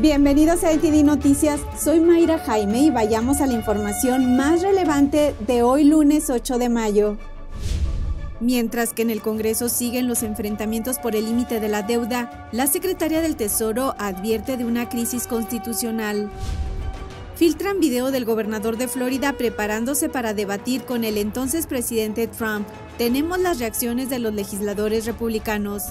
Bienvenidos a ETD Noticias, soy Mayra Jaime y vayamos a la información más relevante de hoy lunes 8 de mayo. Mientras que en el Congreso siguen los enfrentamientos por el límite de la deuda, la secretaria del Tesoro advierte de una crisis constitucional. Filtran video del gobernador de Florida preparándose para debatir con el entonces presidente Trump. Tenemos las reacciones de los legisladores republicanos.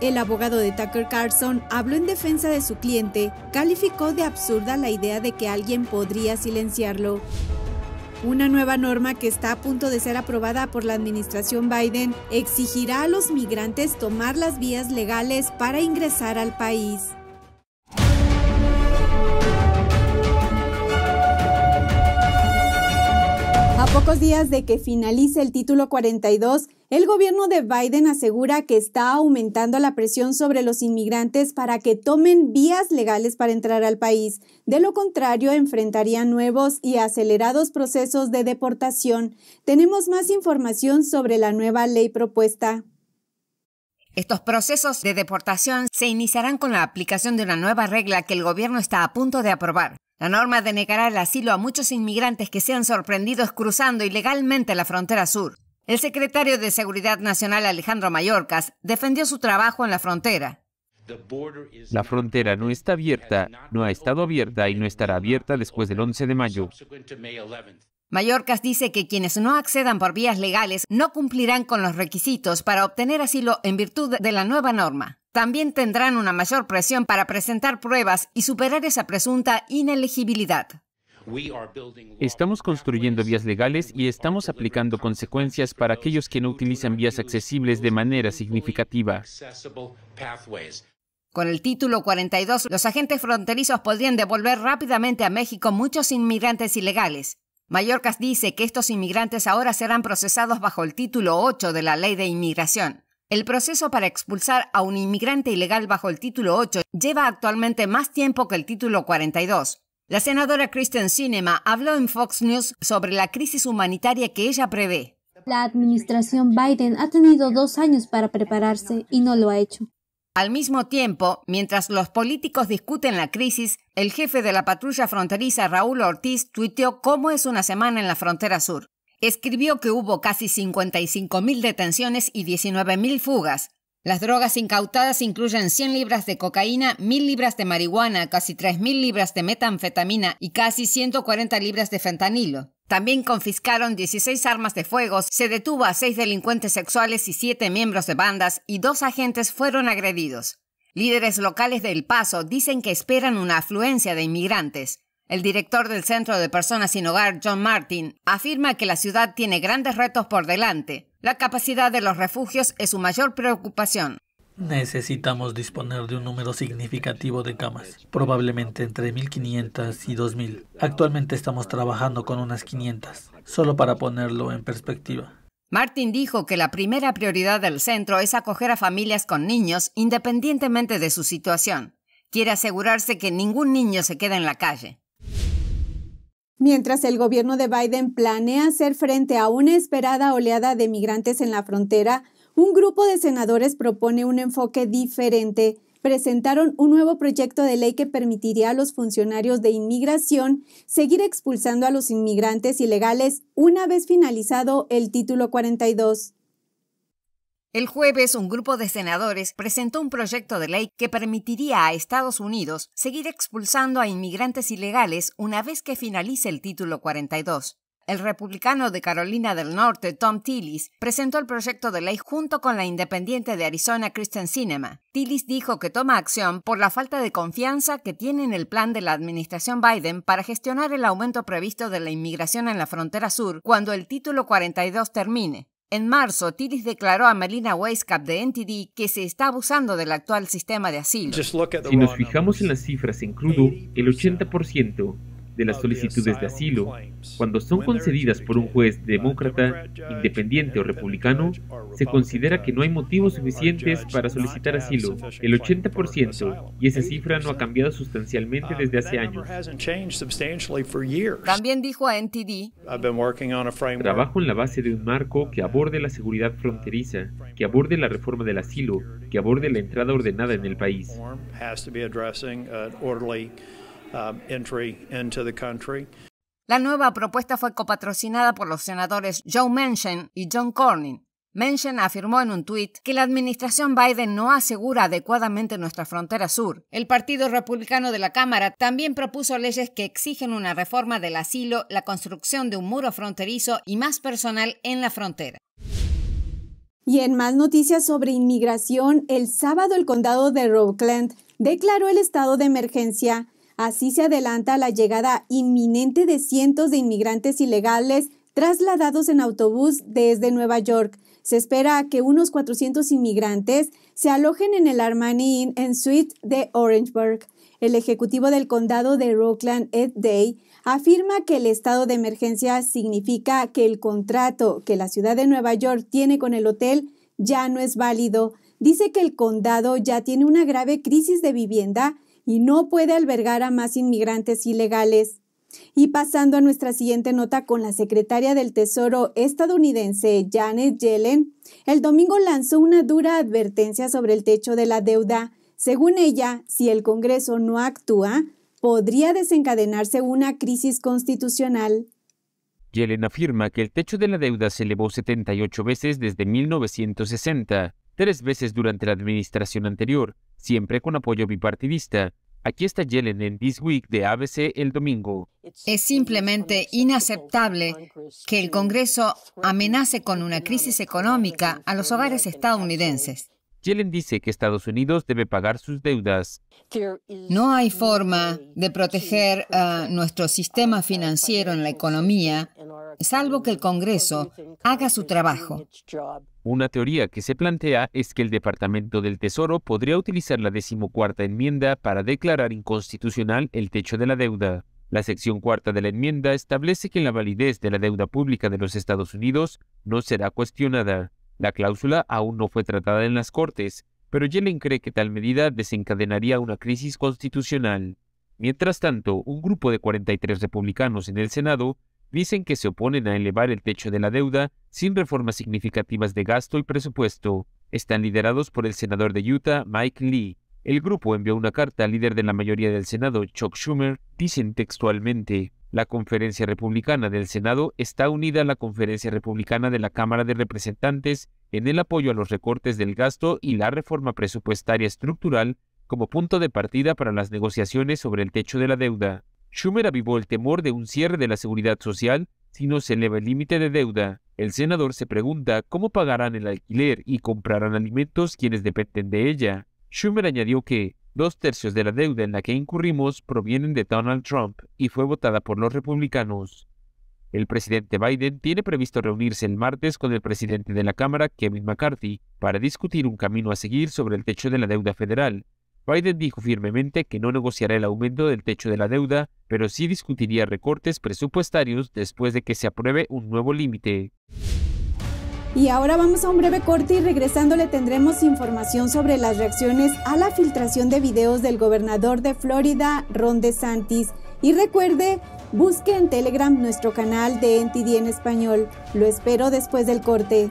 El abogado de Tucker Carlson habló en defensa de su cliente, calificó de absurda la idea de que alguien podría silenciarlo. Una nueva norma que está a punto de ser aprobada por la administración Biden exigirá a los migrantes tomar las vías legales para ingresar al país. pocos días de que finalice el título 42, el gobierno de Biden asegura que está aumentando la presión sobre los inmigrantes para que tomen vías legales para entrar al país. De lo contrario, enfrentarían nuevos y acelerados procesos de deportación. Tenemos más información sobre la nueva ley propuesta. Estos procesos de deportación se iniciarán con la aplicación de una nueva regla que el gobierno está a punto de aprobar. La norma denegará el asilo a muchos inmigrantes que sean sorprendidos cruzando ilegalmente la frontera sur. El secretario de Seguridad Nacional Alejandro Mayorkas defendió su trabajo en la frontera. La frontera no está abierta, no ha estado abierta y no estará abierta después del 11 de mayo. Mallorcas dice que quienes no accedan por vías legales no cumplirán con los requisitos para obtener asilo en virtud de la nueva norma también tendrán una mayor presión para presentar pruebas y superar esa presunta inelegibilidad. Estamos construyendo vías legales y estamos aplicando consecuencias para aquellos que no utilizan vías accesibles de manera significativa. Con el título 42, los agentes fronterizos podrían devolver rápidamente a México muchos inmigrantes ilegales. Mallorcas dice que estos inmigrantes ahora serán procesados bajo el título 8 de la Ley de Inmigración. El proceso para expulsar a un inmigrante ilegal bajo el título 8 lleva actualmente más tiempo que el título 42. La senadora Kristen Sinema habló en Fox News sobre la crisis humanitaria que ella prevé. La administración Biden ha tenido dos años para prepararse y no lo ha hecho. Al mismo tiempo, mientras los políticos discuten la crisis, el jefe de la patrulla fronteriza Raúl Ortiz tuiteó cómo es una semana en la frontera sur escribió que hubo casi 55.000 detenciones y 19.000 fugas. Las drogas incautadas incluyen 100 libras de cocaína, 1.000 libras de marihuana, casi 3.000 libras de metanfetamina y casi 140 libras de fentanilo. También confiscaron 16 armas de fuego, se detuvo a seis delincuentes sexuales y siete miembros de bandas y dos agentes fueron agredidos. Líderes locales de El Paso dicen que esperan una afluencia de inmigrantes. El director del Centro de Personas sin Hogar, John Martin, afirma que la ciudad tiene grandes retos por delante. La capacidad de los refugios es su mayor preocupación. Necesitamos disponer de un número significativo de camas, probablemente entre 1.500 y 2.000. Actualmente estamos trabajando con unas 500, solo para ponerlo en perspectiva. Martin dijo que la primera prioridad del centro es acoger a familias con niños independientemente de su situación. Quiere asegurarse que ningún niño se quede en la calle. Mientras el gobierno de Biden planea hacer frente a una esperada oleada de migrantes en la frontera, un grupo de senadores propone un enfoque diferente. Presentaron un nuevo proyecto de ley que permitiría a los funcionarios de inmigración seguir expulsando a los inmigrantes ilegales una vez finalizado el título 42. El jueves, un grupo de senadores presentó un proyecto de ley que permitiría a Estados Unidos seguir expulsando a inmigrantes ilegales una vez que finalice el título 42. El republicano de Carolina del Norte, Tom Tillis, presentó el proyecto de ley junto con la independiente de Arizona, Kristen Cinema. Tillis dijo que toma acción por la falta de confianza que tiene en el plan de la administración Biden para gestionar el aumento previsto de la inmigración en la frontera sur cuando el título 42 termine. En marzo, Tillis declaró a Melina Weisscap de NTD que se está abusando del actual sistema de asilo. Si nos fijamos en las cifras en crudo, el 80% de las solicitudes de asilo, cuando son concedidas por un juez demócrata, independiente o republicano, se considera que no hay motivos suficientes para solicitar asilo, el 80%, y esa cifra no ha cambiado sustancialmente um, desde hace años. También dijo a NTD, trabajo en la base de un marco que aborde la seguridad um, fronteriza, que aborde la reforma del asilo, que aborde la entrada ordenada en el país. Um, la nueva propuesta fue copatrocinada por los senadores Joe Manchin y John Cornyn. Manchin afirmó en un tuit que la administración Biden no asegura adecuadamente nuestra frontera sur. El Partido Republicano de la Cámara también propuso leyes que exigen una reforma del asilo, la construcción de un muro fronterizo y más personal en la frontera. Y en más noticias sobre inmigración, el sábado el condado de Rockland declaró el estado de emergencia Así se adelanta la llegada inminente de cientos de inmigrantes ilegales trasladados en autobús desde Nueva York. Se espera que unos 400 inmigrantes se alojen en el Armani Inn en Suite de Orangeburg. El ejecutivo del condado de Rockland, Ed Day, afirma que el estado de emergencia significa que el contrato que la ciudad de Nueva York tiene con el hotel ya no es válido. Dice que el condado ya tiene una grave crisis de vivienda y no puede albergar a más inmigrantes ilegales. Y pasando a nuestra siguiente nota con la secretaria del Tesoro estadounidense Janet Yellen, el domingo lanzó una dura advertencia sobre el techo de la deuda. Según ella, si el Congreso no actúa, podría desencadenarse una crisis constitucional. Yellen afirma que el techo de la deuda se elevó 78 veces desde 1960, tres veces durante la administración anterior, siempre con apoyo bipartidista. Aquí está Yellen en This Week de ABC el domingo. Es simplemente inaceptable que el Congreso amenace con una crisis económica a los hogares estadounidenses. Yellen dice que Estados Unidos debe pagar sus deudas. No hay forma de proteger a ah, nuestro sistema financiero en la economía, salvo que el Congreso haga su trabajo. Una teoría que se plantea es que el Departamento del Tesoro podría utilizar la decimocuarta enmienda para declarar inconstitucional el techo de la deuda. La sección cuarta de la enmienda establece que la validez de la deuda pública de los Estados Unidos no será cuestionada. La cláusula aún no fue tratada en las Cortes, pero Yellen cree que tal medida desencadenaría una crisis constitucional. Mientras tanto, un grupo de 43 republicanos en el Senado dicen que se oponen a elevar el techo de la deuda sin reformas significativas de gasto y presupuesto. Están liderados por el senador de Utah, Mike Lee. El grupo envió una carta al líder de la mayoría del Senado, Chuck Schumer, dicen textualmente, la Conferencia Republicana del Senado está unida a la Conferencia Republicana de la Cámara de Representantes en el apoyo a los recortes del gasto y la reforma presupuestaria estructural como punto de partida para las negociaciones sobre el techo de la deuda. Schumer avivó el temor de un cierre de la seguridad social si no se eleva el límite de deuda. El senador se pregunta cómo pagarán el alquiler y comprarán alimentos quienes dependen de ella. Schumer añadió que dos tercios de la deuda en la que incurrimos provienen de Donald Trump y fue votada por los republicanos. El presidente Biden tiene previsto reunirse el martes con el presidente de la Cámara, Kevin McCarthy, para discutir un camino a seguir sobre el techo de la deuda federal, Biden dijo firmemente que no negociará el aumento del techo de la deuda, pero sí discutiría recortes presupuestarios después de que se apruebe un nuevo límite. Y ahora vamos a un breve corte y regresando le tendremos información sobre las reacciones a la filtración de videos del gobernador de Florida, Ron DeSantis. Y recuerde, busque en Telegram nuestro canal de NTD en español. Lo espero después del corte.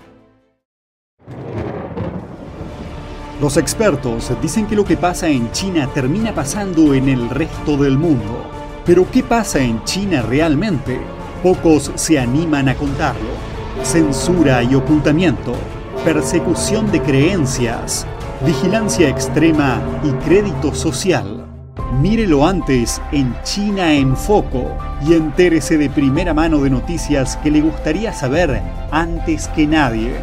Los expertos dicen que lo que pasa en China termina pasando en el resto del mundo. Pero ¿qué pasa en China realmente? Pocos se animan a contarlo. Censura y ocultamiento, persecución de creencias, vigilancia extrema y crédito social. Mírelo antes en China en Foco y entérese de primera mano de noticias que le gustaría saber antes que nadie.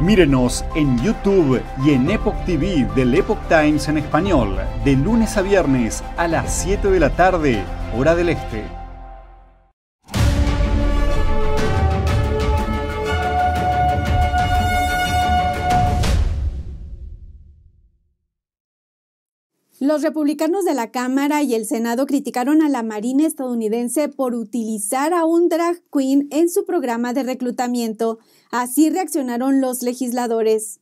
Mírenos en YouTube y en Epoch TV del Epoch Times en español, de lunes a viernes a las 7 de la tarde, hora del este. Los republicanos de la Cámara y el Senado criticaron a la Marina estadounidense por utilizar a un drag queen en su programa de reclutamiento. Así reaccionaron los legisladores.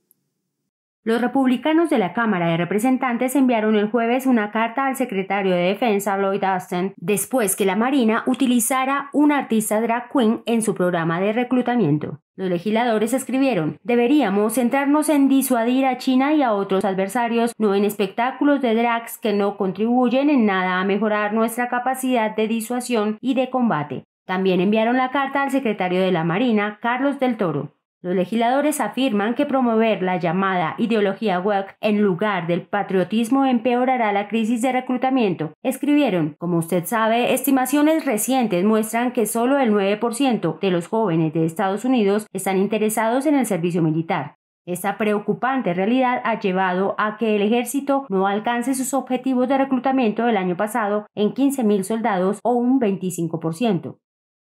Los republicanos de la Cámara de Representantes enviaron el jueves una carta al secretario de Defensa Lloyd Austin después que la Marina utilizara un artista drag queen en su programa de reclutamiento. Los legisladores escribieron, deberíamos centrarnos en disuadir a China y a otros adversarios, no en espectáculos de drags que no contribuyen en nada a mejorar nuestra capacidad de disuasión y de combate. También enviaron la carta al secretario de la Marina, Carlos del Toro. Los legisladores afirman que promover la llamada ideología woke en lugar del patriotismo empeorará la crisis de reclutamiento. Escribieron, como usted sabe, estimaciones recientes muestran que solo el 9% de los jóvenes de Estados Unidos están interesados en el servicio militar. Esta preocupante realidad ha llevado a que el ejército no alcance sus objetivos de reclutamiento del año pasado en 15.000 soldados o un 25%.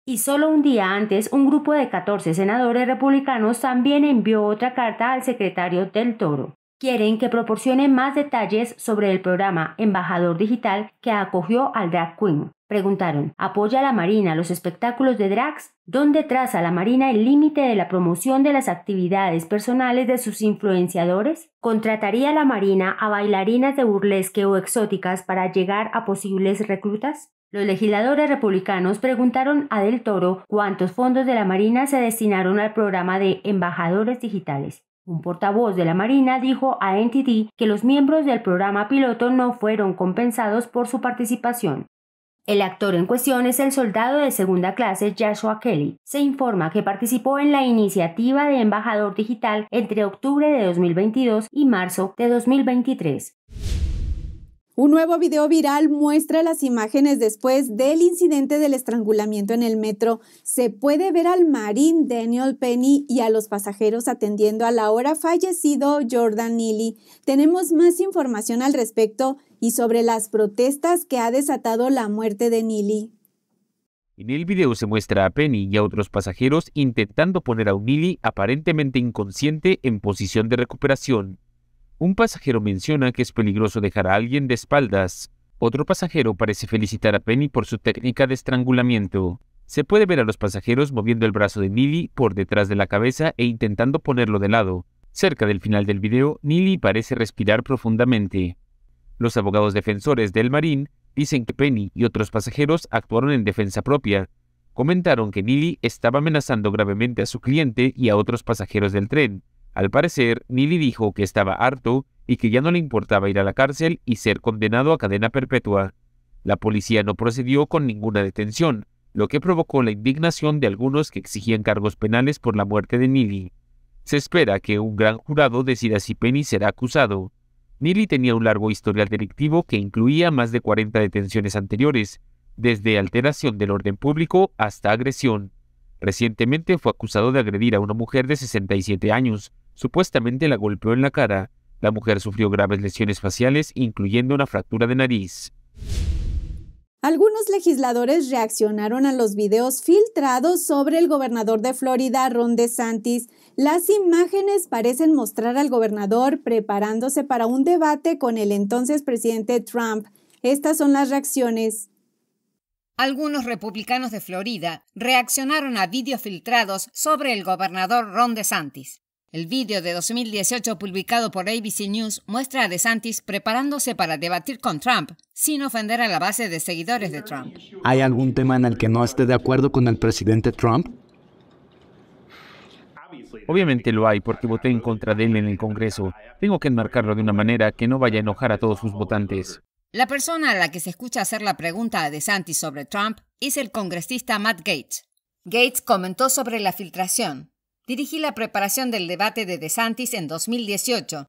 Y solo un día antes, un grupo de catorce senadores republicanos también envió otra carta al secretario del Toro. Quieren que proporcione más detalles sobre el programa Embajador Digital que acogió al Drag Queen. Preguntaron, ¿apoya a la Marina los espectáculos de drags? ¿Dónde traza la Marina el límite de la promoción de las actividades personales de sus influenciadores? ¿Contrataría la Marina a bailarinas de burlesque o exóticas para llegar a posibles reclutas? Los legisladores republicanos preguntaron a Del Toro cuántos fondos de la Marina se destinaron al programa de embajadores digitales. Un portavoz de la Marina dijo a NTD que los miembros del programa piloto no fueron compensados por su participación. El actor en cuestión es el soldado de segunda clase Joshua Kelly. Se informa que participó en la iniciativa de Embajador Digital entre octubre de 2022 y marzo de 2023. Un nuevo video viral muestra las imágenes después del incidente del estrangulamiento en el metro. Se puede ver al marín Daniel Penny y a los pasajeros atendiendo la ahora fallecido Jordan Neely. Tenemos más información al respecto y sobre las protestas que ha desatado la muerte de Neely. En el video se muestra a Penny y a otros pasajeros intentando poner a Neely aparentemente inconsciente en posición de recuperación. Un pasajero menciona que es peligroso dejar a alguien de espaldas. Otro pasajero parece felicitar a Penny por su técnica de estrangulamiento. Se puede ver a los pasajeros moviendo el brazo de Neely por detrás de la cabeza e intentando ponerlo de lado. Cerca del final del video, Neely parece respirar profundamente. Los abogados defensores del Marín dicen que Penny y otros pasajeros actuaron en defensa propia. Comentaron que Neely estaba amenazando gravemente a su cliente y a otros pasajeros del tren, al parecer, Nili dijo que estaba harto y que ya no le importaba ir a la cárcel y ser condenado a cadena perpetua. La policía no procedió con ninguna detención, lo que provocó la indignación de algunos que exigían cargos penales por la muerte de Nili. Se espera que un gran jurado decida si Penny será acusado. Nili tenía un largo historial delictivo que incluía más de 40 detenciones anteriores, desde alteración del orden público hasta agresión. Recientemente fue acusado de agredir a una mujer de 67 años, Supuestamente la golpeó en la cara. La mujer sufrió graves lesiones faciales, incluyendo una fractura de nariz. Algunos legisladores reaccionaron a los videos filtrados sobre el gobernador de Florida, Ron DeSantis. Las imágenes parecen mostrar al gobernador preparándose para un debate con el entonces presidente Trump. Estas son las reacciones. Algunos republicanos de Florida reaccionaron a videos filtrados sobre el gobernador Ron DeSantis. El video de 2018 publicado por ABC News muestra a DeSantis preparándose para debatir con Trump, sin ofender a la base de seguidores de Trump. ¿Hay algún tema en el que no esté de acuerdo con el presidente Trump? Obviamente lo hay porque voté en contra de él en el Congreso. Tengo que enmarcarlo de una manera que no vaya a enojar a todos sus votantes. La persona a la que se escucha hacer la pregunta a DeSantis sobre Trump es el congresista Matt Gates. Gates comentó sobre la filtración, Dirigí la preparación del debate de DeSantis en 2018.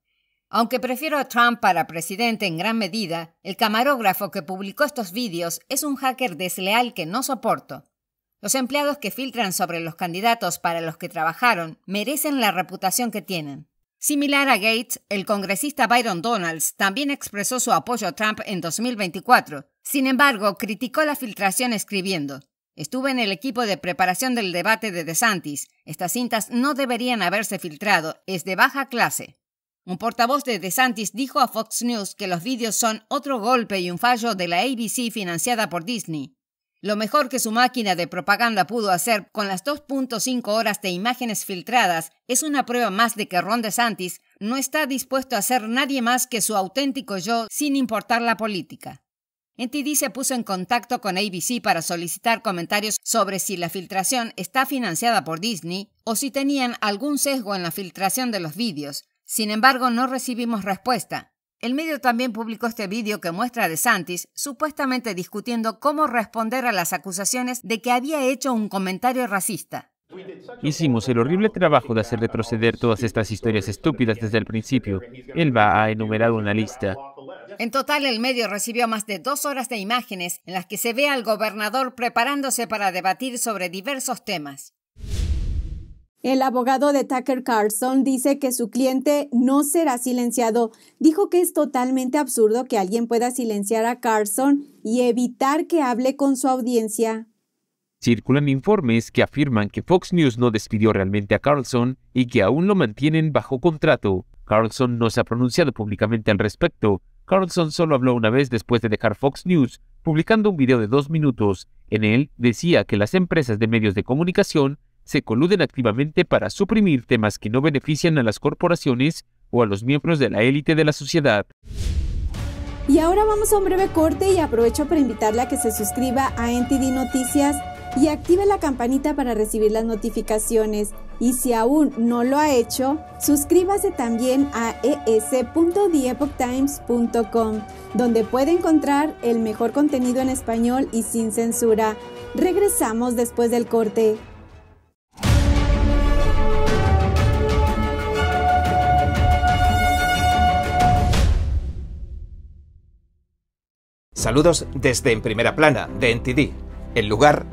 Aunque prefiero a Trump para presidente en gran medida, el camarógrafo que publicó estos vídeos es un hacker desleal que no soporto. Los empleados que filtran sobre los candidatos para los que trabajaron merecen la reputación que tienen. Similar a Gates, el congresista Byron Donalds también expresó su apoyo a Trump en 2024. Sin embargo, criticó la filtración escribiendo, Estuve en el equipo de preparación del debate de DeSantis. Estas cintas no deberían haberse filtrado, es de baja clase. Un portavoz de DeSantis dijo a Fox News que los vídeos son otro golpe y un fallo de la ABC financiada por Disney. Lo mejor que su máquina de propaganda pudo hacer con las 2.5 horas de imágenes filtradas es una prueba más de que Ron DeSantis no está dispuesto a ser nadie más que su auténtico yo sin importar la política. NTD se puso en contacto con ABC para solicitar comentarios sobre si la filtración está financiada por Disney o si tenían algún sesgo en la filtración de los vídeos. Sin embargo, no recibimos respuesta. El medio también publicó este vídeo que muestra a DeSantis supuestamente discutiendo cómo responder a las acusaciones de que había hecho un comentario racista. Hicimos el horrible trabajo de hacer retroceder todas estas historias estúpidas desde el principio. elba ha enumerado una lista. En total, el medio recibió más de dos horas de imágenes en las que se ve al gobernador preparándose para debatir sobre diversos temas. El abogado de Tucker Carlson dice que su cliente no será silenciado. Dijo que es totalmente absurdo que alguien pueda silenciar a Carlson y evitar que hable con su audiencia. Circulan informes que afirman que Fox News no despidió realmente a Carlson y que aún lo mantienen bajo contrato. Carlson no se ha pronunciado públicamente al respecto, Carlson solo habló una vez después de dejar Fox News, publicando un video de dos minutos. En él decía que las empresas de medios de comunicación se coluden activamente para suprimir temas que no benefician a las corporaciones o a los miembros de la élite de la sociedad. Y ahora vamos a un breve corte y aprovecho para invitarla a que se suscriba a NTD Noticias y active la campanita para recibir las notificaciones. Y si aún no lo ha hecho, suscríbase también a es.theepochtimes.com, donde puede encontrar el mejor contenido en español y sin censura. Regresamos después del corte. Saludos desde En Primera Plana, de NTD, el lugar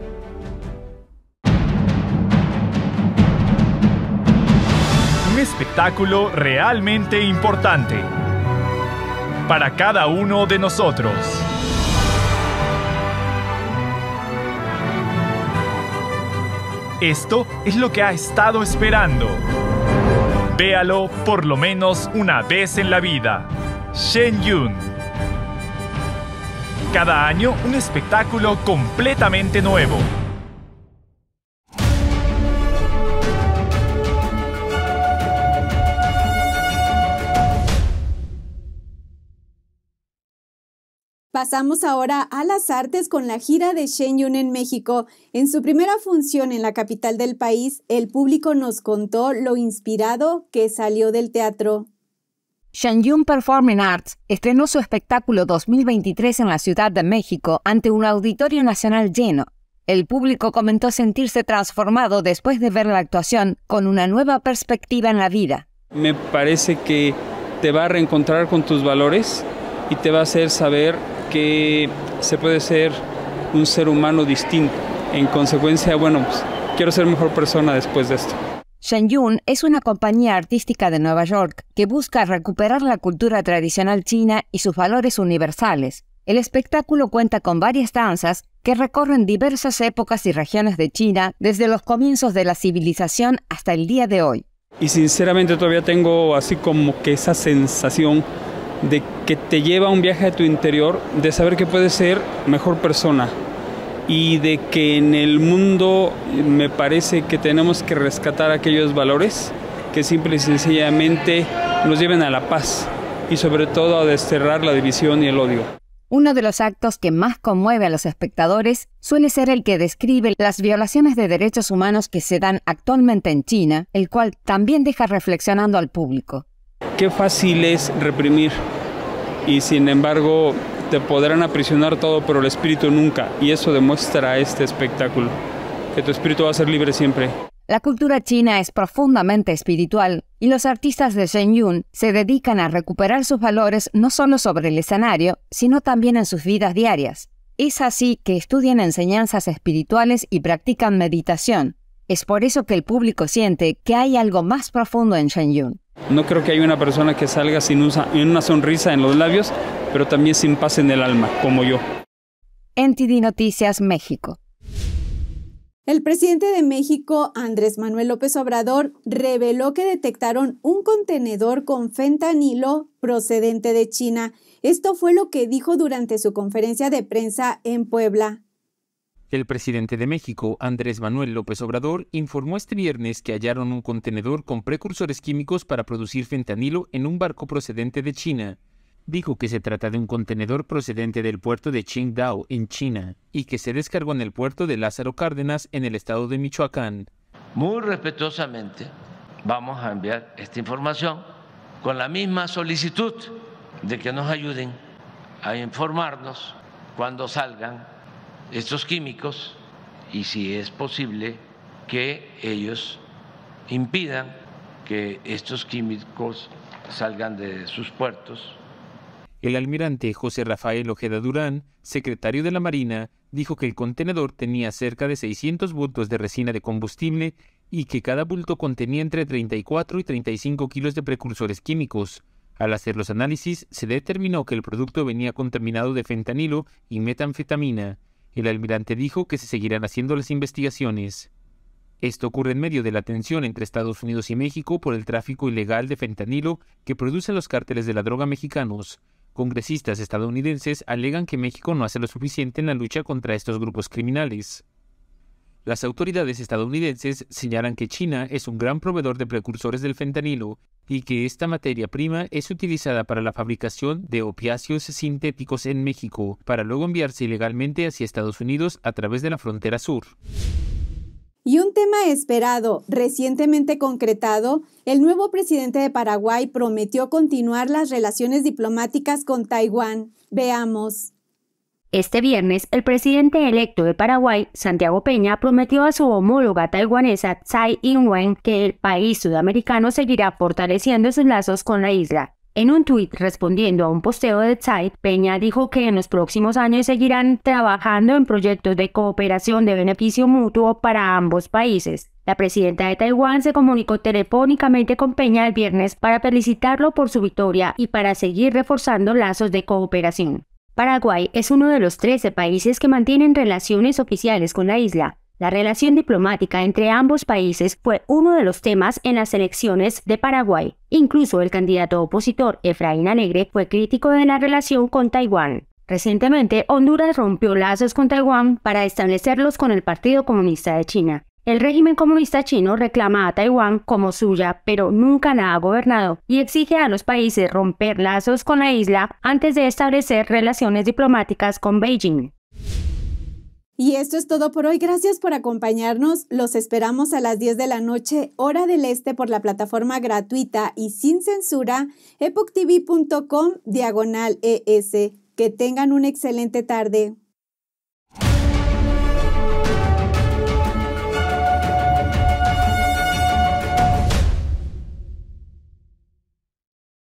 espectáculo realmente importante para cada uno de nosotros. Esto es lo que ha estado esperando. Véalo por lo menos una vez en la vida. Shen Yun. Cada año un espectáculo completamente nuevo. Pasamos ahora a las artes con la gira de Shen Yun en México. En su primera función en la capital del país, el público nos contó lo inspirado que salió del teatro. Shen Yun Performing Arts estrenó su espectáculo 2023 en la Ciudad de México ante un auditorio nacional lleno. El público comentó sentirse transformado después de ver la actuación con una nueva perspectiva en la vida. Me parece que te va a reencontrar con tus valores y te va a hacer saber que se puede ser un ser humano distinto. En consecuencia, bueno, pues, quiero ser mejor persona después de esto. Yun es una compañía artística de Nueva York que busca recuperar la cultura tradicional china y sus valores universales. El espectáculo cuenta con varias danzas que recorren diversas épocas y regiones de China desde los comienzos de la civilización hasta el día de hoy. Y sinceramente todavía tengo así como que esa sensación de que te lleva a un viaje a tu interior, de saber que puedes ser mejor persona y de que en el mundo me parece que tenemos que rescatar aquellos valores que simple y sencillamente nos lleven a la paz y sobre todo a desterrar la división y el odio. Uno de los actos que más conmueve a los espectadores suele ser el que describe las violaciones de derechos humanos que se dan actualmente en China, el cual también deja reflexionando al público qué fácil es reprimir y sin embargo te podrán aprisionar todo, pero el espíritu nunca. Y eso demuestra este espectáculo, que tu espíritu va a ser libre siempre. La cultura china es profundamente espiritual y los artistas de Yun se dedican a recuperar sus valores no solo sobre el escenario, sino también en sus vidas diarias. Es así que estudian enseñanzas espirituales y practican meditación, es por eso que el público siente que hay algo más profundo en Shen No creo que haya una persona que salga sin una sonrisa en los labios, pero también sin paz en el alma, como yo. NTD Noticias México. El presidente de México, Andrés Manuel López Obrador, reveló que detectaron un contenedor con fentanilo procedente de China. Esto fue lo que dijo durante su conferencia de prensa en Puebla. El presidente de México, Andrés Manuel López Obrador, informó este viernes que hallaron un contenedor con precursores químicos para producir fentanilo en un barco procedente de China. Dijo que se trata de un contenedor procedente del puerto de Qingdao, en China, y que se descargó en el puerto de Lázaro Cárdenas, en el estado de Michoacán. Muy respetuosamente vamos a enviar esta información con la misma solicitud de que nos ayuden a informarnos cuando salgan estos químicos y si es posible que ellos impidan que estos químicos salgan de sus puertos. El almirante José Rafael Ojeda Durán, secretario de la Marina, dijo que el contenedor tenía cerca de 600 bultos de resina de combustible y que cada bulto contenía entre 34 y 35 kilos de precursores químicos. Al hacer los análisis, se determinó que el producto venía contaminado de fentanilo y metanfetamina. El almirante dijo que se seguirán haciendo las investigaciones. Esto ocurre en medio de la tensión entre Estados Unidos y México por el tráfico ilegal de fentanilo que producen los cárteles de la droga mexicanos. Congresistas estadounidenses alegan que México no hace lo suficiente en la lucha contra estos grupos criminales. Las autoridades estadounidenses señalan que China es un gran proveedor de precursores del fentanilo y que esta materia prima es utilizada para la fabricación de opiáceos sintéticos en México, para luego enviarse ilegalmente hacia Estados Unidos a través de la frontera sur. Y un tema esperado, recientemente concretado, el nuevo presidente de Paraguay prometió continuar las relaciones diplomáticas con Taiwán. Veamos. Este viernes, el presidente electo de Paraguay, Santiago Peña, prometió a su homóloga taiwanesa Tsai Ing-wen que el país sudamericano seguirá fortaleciendo sus lazos con la isla. En un tuit respondiendo a un posteo de Tsai, Peña dijo que en los próximos años seguirán trabajando en proyectos de cooperación de beneficio mutuo para ambos países. La presidenta de Taiwán se comunicó telefónicamente con Peña el viernes para felicitarlo por su victoria y para seguir reforzando lazos de cooperación. Paraguay es uno de los 13 países que mantienen relaciones oficiales con la isla. La relación diplomática entre ambos países fue uno de los temas en las elecciones de Paraguay. Incluso el candidato opositor Efraín Alegre fue crítico de la relación con Taiwán. Recientemente, Honduras rompió lazos con Taiwán para establecerlos con el Partido Comunista de China. El régimen comunista chino reclama a Taiwán como suya, pero nunca la ha gobernado, y exige a los países romper lazos con la isla antes de establecer relaciones diplomáticas con Beijing. Y esto es todo por hoy. Gracias por acompañarnos. Los esperamos a las 10 de la noche, hora del este, por la plataforma gratuita y sin censura, epoctv.com diagonal ES. Que tengan una excelente tarde.